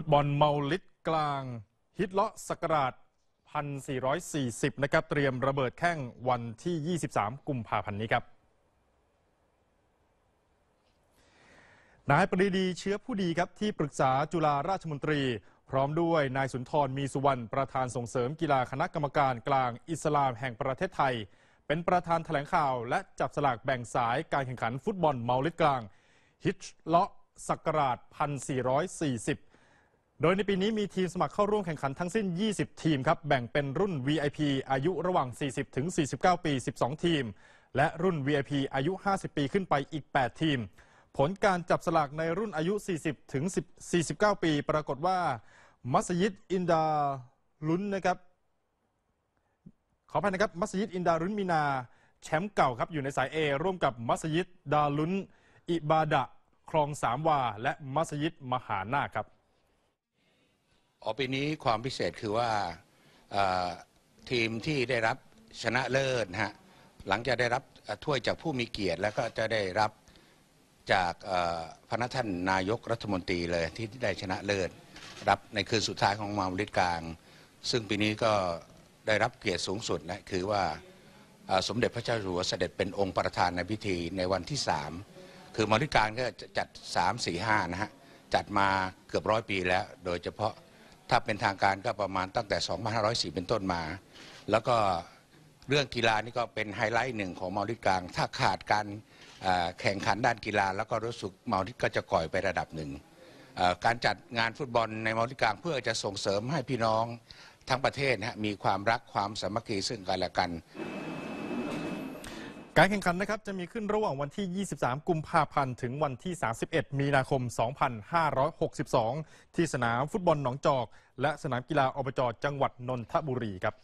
ฟุตบอลเมาลิดกลาง ฮิตเลาะสกราช1440นะครับเตรียมระเบิดแข้งวันที่ 23กุมภาพันธ์นี้ครับ นายปรีดีเชื้อผู้ดีครับที่ปรึกษาจุฬาราชมนตรี พร้อมด้วยนายสุนทรมีสุวรรณประธานส่งเสริมกีฬาคณะกรรมการกลางอิสลามแห่งประเทศไทย เป็นประธานแถลงข่าวและจับสลากแบ่งสายการแข่งขัน ฟุตบอลเมาลิดกลางฮิตเลาะสกราช1440โดยในปีนี้มีทีมสมัครเข้าร่วมแข่งขันทั้งสิ้น 20 ทีมครับ แบ่งเป็นรุ่น VIP อายุระหว่าง 40 ถึง 49 ปี 12 ทีม และรุ่น VIP อายุ 50 ปีขึ้นไปอีก 8 ทีม ผลการจับสลากในรุ่นอายุ 40 ถึง 49 ปี ปรากฏว่า มัสยิดอินดาลุนนะครับ ขออภัยนะครับมัสยิดอินดาลุนมีนาแชมป์เก่าครับอยู่ในสาย A ร่วมกับมัสยิดดาลุนอิบาดะ คลองสามวา และมัสยิดมหานาครับอปีนี้ความพิเศษคือว่าทีมที่ได้รับชนะเลิศฮะหลังจากได้รับถ้วยจากผู้มีเกียรติแล้วก็จะได้รับจากพนักท่านนายกรัฐมนตรีเลยที่ได้ชนะเลิศรับในคืนสุดท้ายของมาริกลางซึ่งปีนี้ก็ได้รับเกียรติสูงสุดนะคือว่าสมเด็จพระเจ้าอยู่หัวเสด็จเป็นองค์ประธานในพิธีในวันที่ 3 คือมาริการก็จัด3 4 5นะฮะจัดมาเกือบร้อยปีแล้วโดยเฉพาะถ้าเป็นทางการก็ประมาณตั้งแต่ 2504เป็นต้นมา แล้วก็เรื่องกีฬานี่ก็เป็นไฮไลท์หนึ่งของมาลิกลางถ้าขาดการแข่งขันด้านกีฬาแล้วก็รู้สึกมาลิก็จะก่อยไประดับหนึ่ง การจัดงานฟุตบอลในมาลิกลางเพื่อจะส่งเสริมให้พี่น้องทั้งประเทศมีความรักความสามัคคีซึ่งกันและกันการแข่งขันนะครับจะมีขึ้นระหว่างวันที่ 23 กุมภาพันธ์ ถึงวันที่ 31 มีนาคม 2562 ที่สนามฟุตบอลหนองจอก และสนามกีฬาอบจจังหวัด นนทบุรีครับ